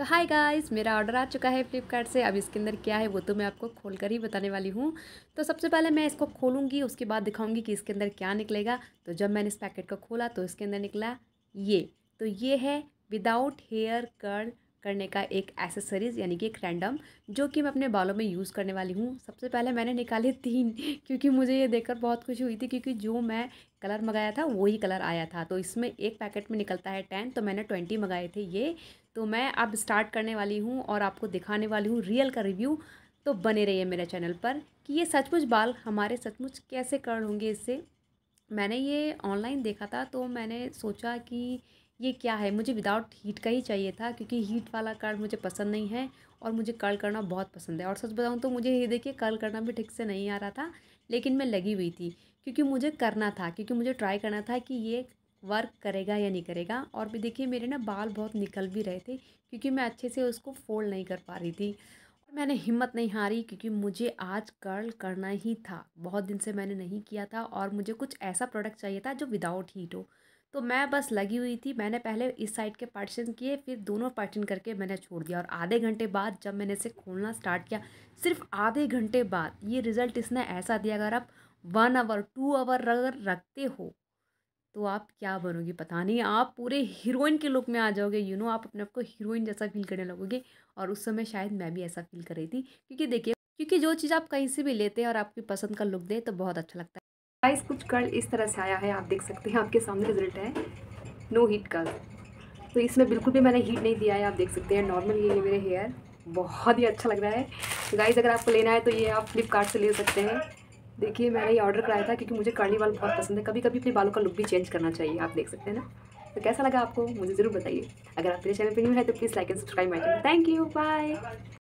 तो hi guys मेरा order आ चुका है फ्लिपकार्ट से अब इसके अंदर क्या है वो तो मैं आपको खोल कर ही बताने वाली हूँ तो सबसे पहले मैं इसको खोलूँगी उसके बाद दिखाऊँगी कि इसके अंदर क्या निकलेगा तो जब मैंने इस पैकेट को खोला तो इसके अंदर निकला ये तो ये है विदाउट हेयर कर्ल करने का एक एसेसरीज़ यानी कि एक रैंडम जो कि मैं अपने बालों में यूज़ करने वाली हूँ सबसे पहले मैंने निकाले तीन क्योंकि मुझे ये देखकर बहुत खुशी हुई थी क्योंकि जो मैं कलर मंगाया था वही कलर आया था तो इसमें एक पैकेट में निकलता है टेन तो मैंने ट्वेंटी मंगाए थे ये तो मैं अब स्टार्ट करने वाली हूँ और आपको दिखाने वाली हूँ रियल का रिव्यू तो बने रही मेरे चैनल पर कि ये सचमुच बाल हमारे सचमुच कैसे कर्ण होंगे इससे मैंने ये ऑनलाइन देखा था तो मैंने सोचा कि ये क्या है मुझे विदाउट हीट का ही चाहिए था क्योंकि हीट वाला कार्ड मुझे पसंद नहीं है और मुझे कर्ल करना बहुत पसंद है और सच बताऊँ तो मुझे ये देखिए कर्ल करना भी ठीक से नहीं आ रहा था लेकिन मैं लगी हुई थी क्योंकि मुझे करना था क्योंकि मुझे ट्राई करना था कि ये वर्क करेगा या नहीं करेगा और भी देखिए मेरे ना बाल बहुत निकल भी रहे थे क्योंकि मैं अच्छे से उसको फोल्ड नहीं कर पा रही थी और मैंने हिम्मत नहीं हारी क्योंकि मुझे आज कर्ल करना ही था बहुत दिन से मैंने नहीं किया था और मुझे कुछ ऐसा प्रोडक्ट चाहिए था जो विदाउट हीट हो तो मैं बस लगी हुई थी मैंने पहले इस साइड के पार्टीशन किए फिर दोनों पार्टीशन करके मैंने छोड़ दिया और आधे घंटे बाद जब मैंने इसे खोलना स्टार्ट किया सिर्फ आधे घंटे बाद ये रिज़ल्ट इसने ऐसा दिया अगर आप वन आवर टू आवर अगर रखते हो तो आप क्या बनोगे पता नहीं आप पूरे हीरोइन के लुक में आ जाओगे यू you नो know, आप अपने आप को हीरोइन जैसा फील करने लगोगे और उस समय शायद मैं भी ऐसा फील कर रही थी क्योंकि देखिए क्योंकि जो चीज़ आप कहीं से भी लेते हैं और आपकी पसंद का लुक दे तो बहुत अच्छा लगता है गाइस कुछ कर्ल इस तरह से आया है आप देख सकते हैं आपके सामने रिजल्ट है नो हीट कर्ल तो इसमें बिल्कुल भी मैंने हीट नहीं दिया है आप देख सकते हैं नॉर्मल ये है मेरे हेयर बहुत ही अच्छा लग रहा है गाइस अगर आपको लेना है तो ये आप फ्लिपकार्ट से ले सकते हैं देखिए मैंने ये ऑर्डर कराया था क्योंकि मुझे कर्ली बाल बहुत पसंद है कभी कभी अपने बालों का लुक भी चेंज करना चाहिए आप देख सकते हैं ना तो कैसा लगा आपको मुझे ज़रूर बताइए अगर आप मेरे चैनल पर नहीं है तो please like and subscribe my channel thank you bye